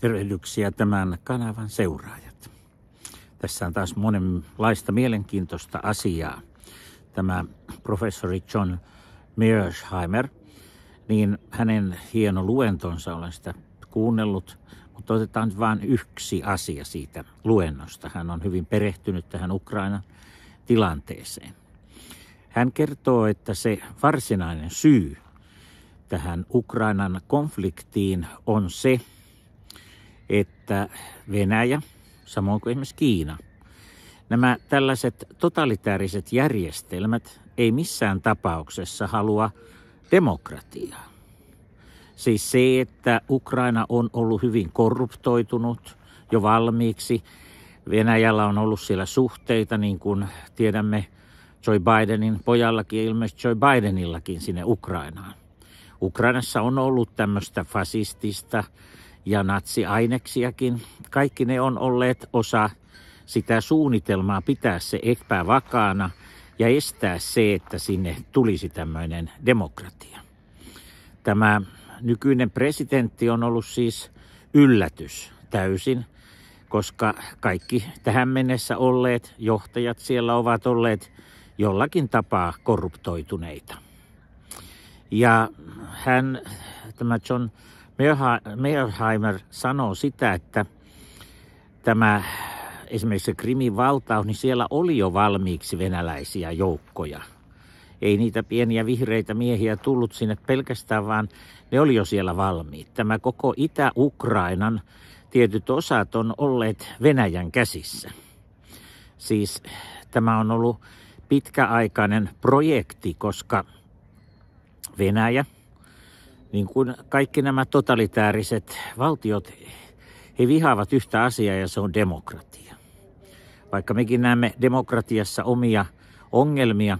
tervehdyksiä tämän kanavan seuraajat. Tässä on taas monenlaista mielenkiintoista asiaa. Tämä professori John Mearsheimer, niin hänen hieno luentonsa olen sitä kuunnellut, mutta otetaan vain yksi asia siitä luennosta. Hän on hyvin perehtynyt tähän Ukrainan tilanteeseen. Hän kertoo, että se varsinainen syy tähän Ukrainan konfliktiin on se, että Venäjä, samoin kuin esimerkiksi Kiina, nämä tällaiset totalitaariset järjestelmät ei missään tapauksessa halua demokratiaa. Siis se, että Ukraina on ollut hyvin korruptoitunut jo valmiiksi. Venäjällä on ollut siellä suhteita, niin kuin tiedämme Joe Bidenin pojallakin ja ilmeisesti Joe Bidenillakin sinne Ukrainaan. Ukrainassa on ollut tämmöistä fasistista ja natsiaineksiakin. Kaikki ne on olleet osa sitä suunnitelmaa pitää se epävakaana ja estää se, että sinne tulisi tämmöinen demokratia. Tämä nykyinen presidentti on ollut siis yllätys täysin, koska kaikki tähän mennessä olleet johtajat siellä ovat olleet jollakin tapaa korruptoituneita. Ja hän, tämä John Meerheimer sanoo sitä, että tämä esimerkiksi Krimin valtaus, niin siellä oli jo valmiiksi venäläisiä joukkoja. Ei niitä pieniä vihreitä miehiä tullut sinne pelkästään, vaan ne oli jo siellä valmiit. Tämä koko Itä-Ukrainan tietyt osat on olleet Venäjän käsissä. Siis tämä on ollut pitkäaikainen projekti, koska Venäjä – niin kuin kaikki nämä totalitääriset valtiot, he vihaavat yhtä asiaa ja se on demokratia. Vaikka mekin näemme demokratiassa omia ongelmia,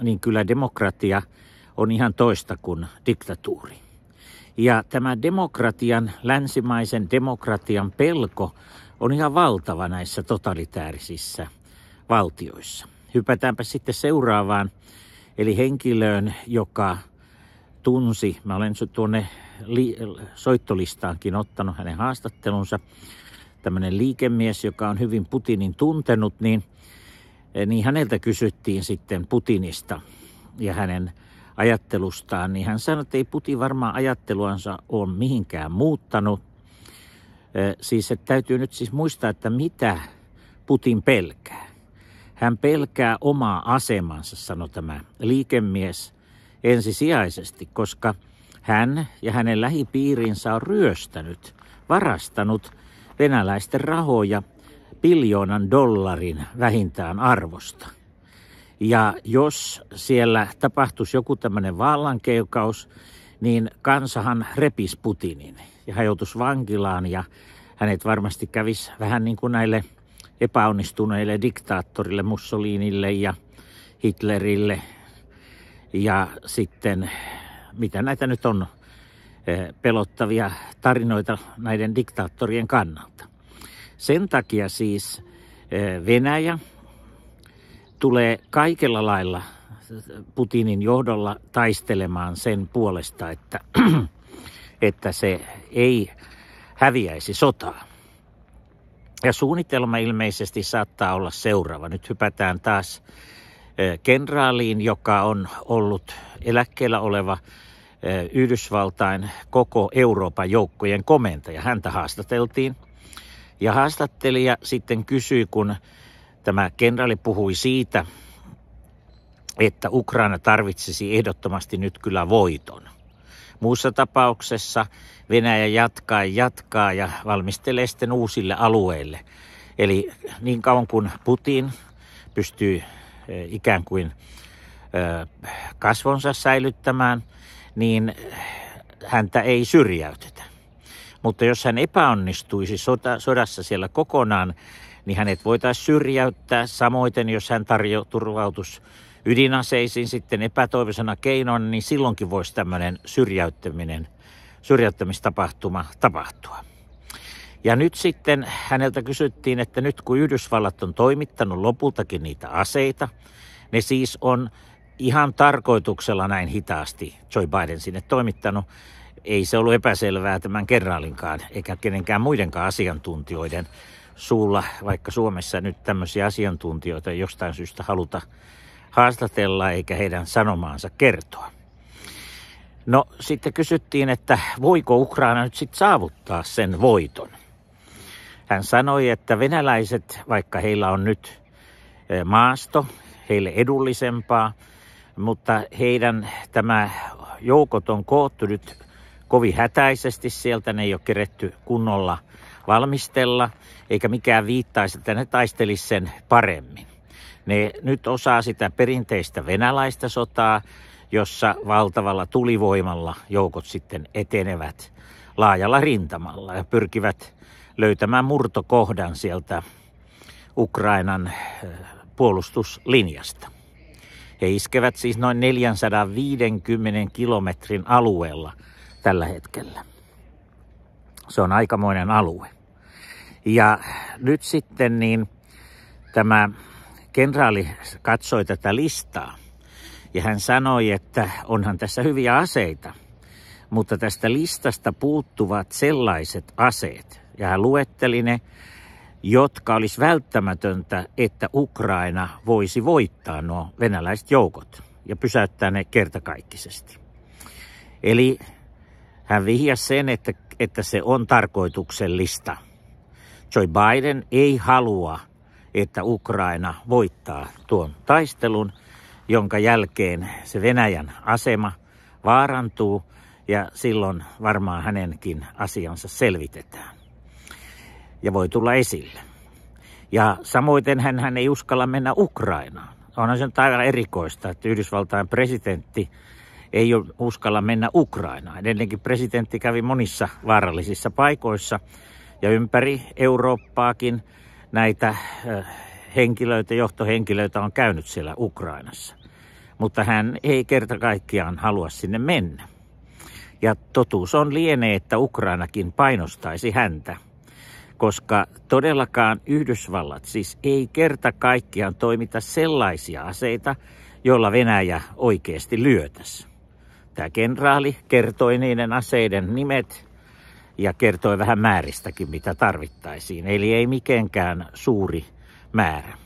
niin kyllä demokratia on ihan toista kuin diktatuuri. Ja tämä demokratian, länsimaisen demokratian pelko on ihan valtava näissä totalitäärisissä valtioissa. Hypätäänpä sitten seuraavaan, eli henkilöön, joka tunsi. Mä olen tuonne li- soittolistaankin ottanut hänen haastattelunsa. Tämmöinen liikemies, joka on hyvin Putinin tuntenut, niin, niin häneltä kysyttiin sitten Putinista ja hänen ajattelustaan, niin hän sanoi, että ei Putin varmaan ajatteluansa ole mihinkään muuttanut. Siis että täytyy nyt siis muistaa, että mitä Putin pelkää. Hän pelkää omaa asemansa, sanoi tämä liikemies – ensisijaisesti, koska hän ja hänen lähipiirinsä on ryöstänyt, varastanut venäläisten rahoja biljoonan dollarin vähintään arvosta. Ja jos siellä tapahtuisi joku tämmöinen vallankeukaus, niin kansahan repis Putinin ja hän joutuisi vankilaan ja hänet varmasti kävisi vähän niin kuin näille epäonnistuneille diktaattorille Mussolinille ja Hitlerille, ja sitten, mitä näitä nyt on, eh, pelottavia tarinoita näiden diktaattorien kannalta. Sen takia siis eh, Venäjä tulee kaikella lailla Putinin johdolla taistelemaan sen puolesta, että, että se ei häviäisi sotaa. Ja suunnitelma ilmeisesti saattaa olla seuraava. Nyt hypätään taas kenraaliin, joka on ollut eläkkeellä oleva Yhdysvaltain koko Euroopan joukkojen komentaja. Häntä haastateltiin ja haastattelija sitten kysyi, kun tämä kenraali puhui siitä, että Ukraina tarvitsisi ehdottomasti nyt kyllä voiton. Muussa tapauksessa Venäjä jatkaa ja jatkaa ja valmistelee sitten uusille alueille. Eli niin kauan kuin Putin pystyy Eh, ikään kuin eh, kasvonsa säilyttämään, niin häntä ei syrjäytetä. Mutta jos hän epäonnistuisi sota, sodassa siellä kokonaan, niin hänet voitaisiin syrjäyttää. Samoiten, jos hän tarjo, turvautus ydinaseisiin sitten epätoivoisena keinon, niin silloinkin voisi tämmöinen syrjäyttäminen, syrjäyttämistapahtuma tapahtua. Ja nyt sitten häneltä kysyttiin, että nyt kun Yhdysvallat on toimittanut lopultakin niitä aseita, ne siis on ihan tarkoituksella näin hitaasti Joe Biden sinne toimittanut. Ei se ollut epäselvää tämän kerraalinkaan, eikä kenenkään muidenkaan asiantuntijoiden suulla, vaikka Suomessa nyt tämmöisiä asiantuntijoita jostain syystä haluta haastatella eikä heidän sanomaansa kertoa. No sitten kysyttiin, että voiko Ukraina nyt sitten saavuttaa sen voiton – hän sanoi, että venäläiset, vaikka heillä on nyt eh, maasto, heille edullisempaa, mutta heidän tämä joukot on koottu nyt kovin hätäisesti sieltä, ne ei ole keretty kunnolla valmistella, eikä mikään viittaisi, että ne taistelisi sen paremmin. Ne nyt osaa sitä perinteistä venäläistä sotaa, jossa valtavalla tulivoimalla joukot sitten etenevät laajalla rintamalla ja pyrkivät löytämään murtokohdan sieltä Ukrainan eh, puolustuslinjasta. He iskevät siis noin 450 kilometrin alueella tällä hetkellä. Se on aikamoinen alue. Ja nyt sitten niin tämä kenraali katsoi tätä listaa ja hän sanoi, että onhan tässä hyviä aseita, mutta tästä listasta puuttuvat sellaiset aseet, ja hän luetteli ne, jotka olisi välttämätöntä, että Ukraina voisi voittaa nuo venäläiset joukot ja pysäyttää ne kertakaikkisesti. Eli hän vihjasi sen, että, että se on tarkoituksellista. Joe Biden ei halua, että Ukraina voittaa tuon taistelun, jonka jälkeen se Venäjän asema vaarantuu ja silloin varmaan hänenkin asiansa selvitetään ja voi tulla esille. Ja samoin hän, hän ei uskalla mennä Ukrainaan. Onhan se nyt aivan erikoista, että Yhdysvaltain presidentti ei uskalla mennä Ukrainaan. Edelleenkin presidentti kävi monissa vaarallisissa paikoissa ja ympäri Eurooppaakin näitä äh, henkilöitä, johtohenkilöitä on käynyt siellä Ukrainassa. Mutta hän ei kerta kaikkiaan halua sinne mennä. Ja totuus on lienee, että Ukrainakin painostaisi häntä koska todellakaan Yhdysvallat siis ei kerta kaikkiaan toimita sellaisia aseita, joilla Venäjä oikeasti lyötäisi. Tämä kenraali kertoi niiden aseiden nimet ja kertoi vähän määristäkin, mitä tarvittaisiin. Eli ei mikenkään suuri määrä.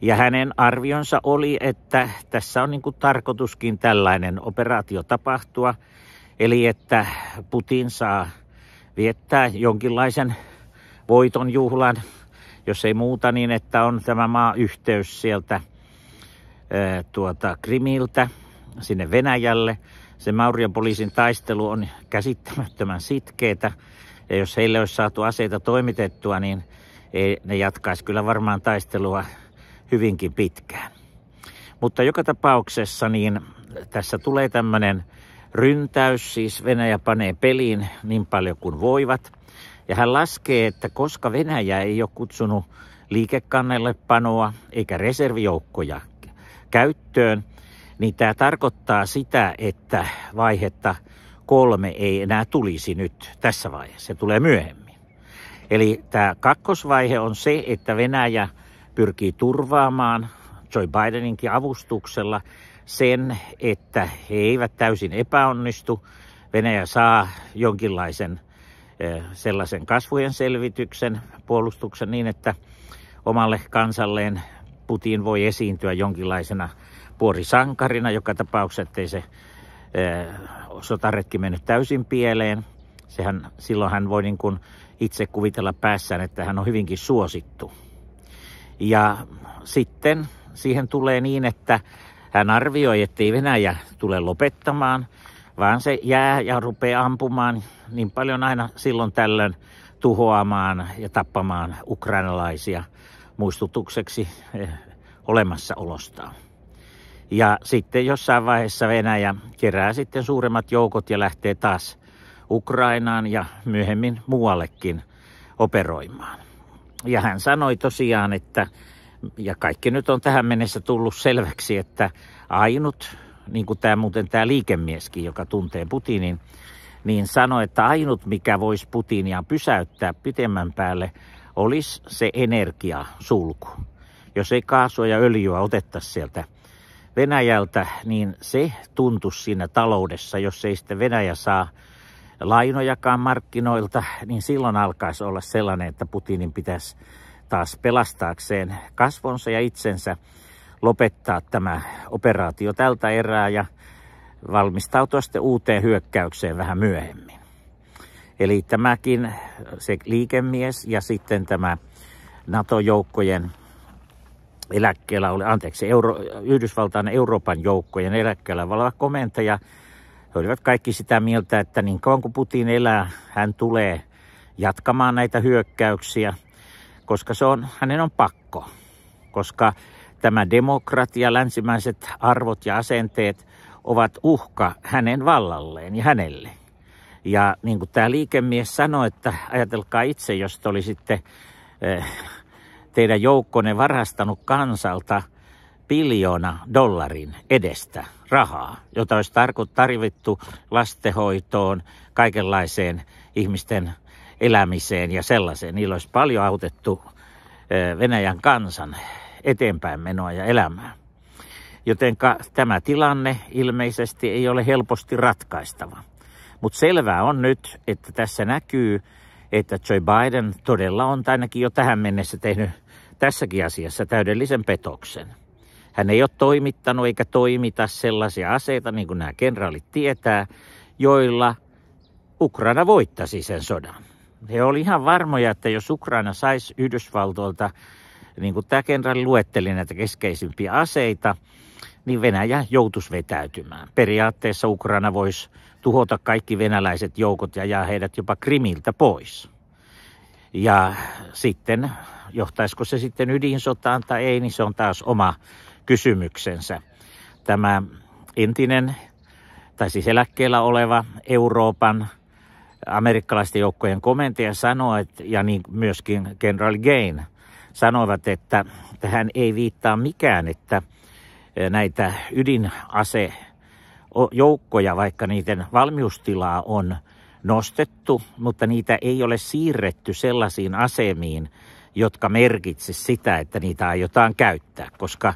Ja hänen arvionsa oli, että tässä on niin kuin tarkoituskin tällainen operaatio tapahtua, eli että Putin saa viettää jonkinlaisen voiton juhlan, jos ei muuta, niin että on tämä maa yhteys sieltä tuota, Krimiltä sinne Venäjälle. Se Maurion poliisin taistelu on käsittämättömän sitkeetä. Ja jos heille olisi saatu aseita toimitettua, niin ei, ne jatkaisi kyllä varmaan taistelua hyvinkin pitkään. Mutta joka tapauksessa niin tässä tulee tämmöinen ryntäys, siis Venäjä panee peliin niin paljon kuin voivat – ja hän laskee, että koska Venäjä ei ole kutsunut panoa eikä reservijoukkoja käyttöön, niin tämä tarkoittaa sitä, että vaihetta kolme ei enää tulisi nyt tässä vaiheessa, se tulee myöhemmin. Eli tämä kakkosvaihe on se, että Venäjä pyrkii turvaamaan Joe Bideninkin avustuksella sen, että he eivät täysin epäonnistu. Venäjä saa jonkinlaisen Eh, sellaisen kasvojen selvityksen, puolustuksen niin, että omalle kansalleen Putin voi esiintyä jonkinlaisena puorisankarina, joka tapauksessa, ettei se eh, sotaretki mennyt täysin pieleen. Sehän, silloin hän voi niin kuin itse kuvitella päässään, että hän on hyvinkin suosittu. Ja sitten siihen tulee niin, että hän arvioi, ettei Venäjä tule lopettamaan – vaan se jää ja rupeaa ampumaan niin, niin paljon aina silloin tällöin tuhoamaan ja tappamaan ukrainalaisia muistutukseksi eh, olemassaolostaan. Ja sitten jossain vaiheessa Venäjä kerää sitten suuremmat joukot ja lähtee taas Ukrainaan ja myöhemmin muuallekin operoimaan. Ja hän sanoi tosiaan, että, ja kaikki nyt on tähän mennessä tullut selväksi, että ainut niin kuin tämä muuten tämä liikemieskin, joka tuntee Putinin, niin sanoi, että ainut mikä voisi Putinia pysäyttää pitemmän päälle olisi se energiasulku. Jos ei kaasua ja öljyä otettaisi sieltä Venäjältä, niin se tuntuisi siinä taloudessa, jos ei sitten Venäjä saa lainojakaan markkinoilta, niin silloin alkaisi olla sellainen, että Putinin pitäisi taas pelastaakseen kasvonsa ja itsensä lopettaa tämä operaatio tältä erää ja valmistautua sitten uuteen hyökkäykseen vähän myöhemmin. Eli tämäkin se liikemies ja sitten tämä NATO-joukkojen eläkkeellä oli, anteeksi, Euro, Yhdysvaltain Euroopan joukkojen eläkkeellä oleva komentaja. He olivat kaikki sitä mieltä, että niin kauan kuin Putin elää, hän tulee jatkamaan näitä hyökkäyksiä, koska se on, hänen on pakko. Koska Tämä demokratia, länsimäiset arvot ja asenteet ovat uhka hänen vallalleen ja hänelle. Ja niin kuin tämä liikemies sanoi, että ajatelkaa itse, jos te olisitte eh, teidän joukkonne varastanut kansalta biljoona dollarin edestä rahaa, jota olisi tarvittu lastenhoitoon, kaikenlaiseen ihmisten elämiseen ja sellaiseen. Niillä olisi paljon autettu eh, Venäjän kansan eteenpäin menoa ja elämää. Joten tämä tilanne ilmeisesti ei ole helposti ratkaistava. Mutta selvää on nyt, että tässä näkyy, että Joe Biden todella on ainakin jo tähän mennessä tehnyt tässäkin asiassa täydellisen petoksen. Hän ei ole toimittanut eikä toimita sellaisia aseita, niin kuin nämä kenraalit tietää, joilla Ukraina voittaisi sen sodan. He olivat ihan varmoja, että jos Ukraina saisi Yhdysvaltoilta niin kuin tämä kenraali luetteli näitä keskeisimpiä aseita, niin Venäjä joutuisi vetäytymään. Periaatteessa Ukraina voisi tuhota kaikki venäläiset joukot ja jää heidät jopa Krimiltä pois. Ja sitten, johtaisiko se sitten ydinsotaan tai ei, niin se on taas oma kysymyksensä. Tämä entinen, tai siis eläkkeellä oleva Euroopan amerikkalaisten joukkojen komentaja sanoi, että, ja niin myöskin General Gain sanoivat, että tähän ei viittaa mikään, että e, näitä ydinasejoukkoja, vaikka niiden valmiustilaa on nostettu, mutta niitä ei ole siirretty sellaisiin asemiin, jotka merkitsi sitä, että niitä aiotaan käyttää, koska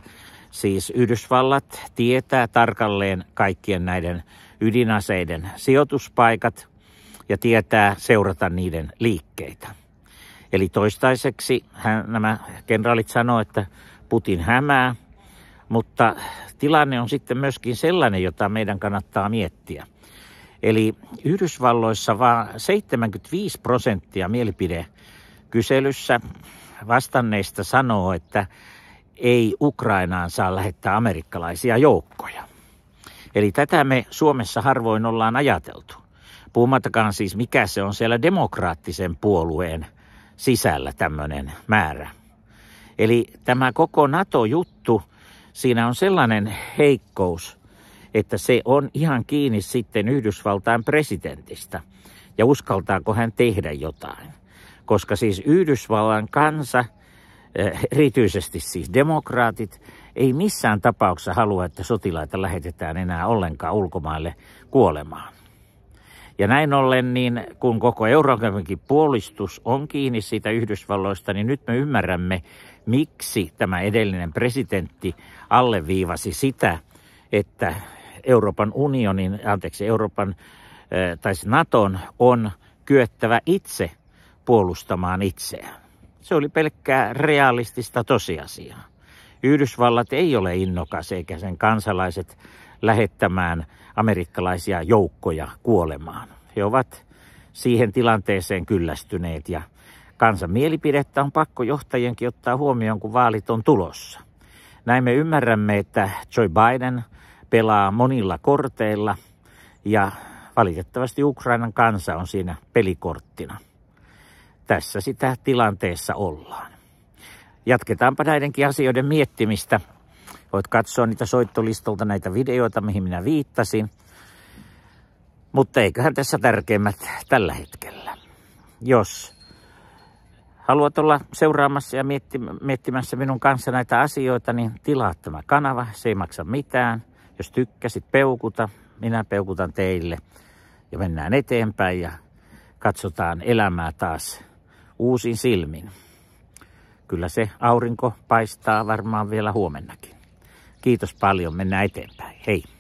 siis Yhdysvallat tietää tarkalleen kaikkien näiden ydinaseiden sijoituspaikat ja tietää seurata niiden liikkeitä. Eli toistaiseksi hän, nämä kenraalit sanoo, että Putin hämää, mutta tilanne on sitten myöskin sellainen, jota meidän kannattaa miettiä. Eli Yhdysvalloissa vain 75 prosenttia mielipidekyselyssä vastanneista sanoo, että ei Ukrainaan saa lähettää amerikkalaisia joukkoja. Eli tätä me Suomessa harvoin ollaan ajateltu. Puhumattakaan siis, mikä se on siellä demokraattisen puolueen – sisällä tämmöinen määrä. Eli tämä koko NATO-juttu, siinä on sellainen heikkous, että se on ihan kiinni sitten Yhdysvaltain presidentistä ja uskaltaako hän tehdä jotain. Koska siis Yhdysvallan kansa, eh, erityisesti siis demokraatit, ei missään tapauksessa halua, että sotilaita lähetetään enää ollenkaan ulkomaille kuolemaan. Ja näin ollen, niin kun koko Euroopankin puolistus on kiinni siitä Yhdysvalloista, niin nyt me ymmärrämme, miksi tämä edellinen presidentti alleviivasi sitä, että Euroopan unionin, anteeksi, Euroopan tai siis Naton on kyettävä itse puolustamaan itseään. Se oli pelkkää realistista tosiasiaa. Yhdysvallat ei ole innokas eikä sen kansalaiset lähettämään amerikkalaisia joukkoja kuolemaan. He ovat siihen tilanteeseen kyllästyneet ja kansan mielipidettä on pakko johtajienkin ottaa huomioon, kun vaalit on tulossa. Näin me ymmärrämme, että Joe Biden pelaa monilla korteilla ja valitettavasti Ukrainan kansa on siinä pelikorttina. Tässä sitä tilanteessa ollaan. Jatketaanpa näidenkin asioiden miettimistä Voit katsoa niitä soittolistolta näitä videoita, mihin minä viittasin. Mutta eiköhän tässä tärkeimmät tällä hetkellä. Jos haluat olla seuraamassa ja miettimässä minun kanssa näitä asioita, niin tilaa tämä kanava. Se ei maksa mitään. Jos tykkäsit, peukuta. Minä peukutan teille. Ja mennään eteenpäin ja katsotaan elämää taas uusin silmin. Kyllä se aurinko paistaa varmaan vielä huomennakin. Kiitos paljon, mennään eteenpäin. Hei.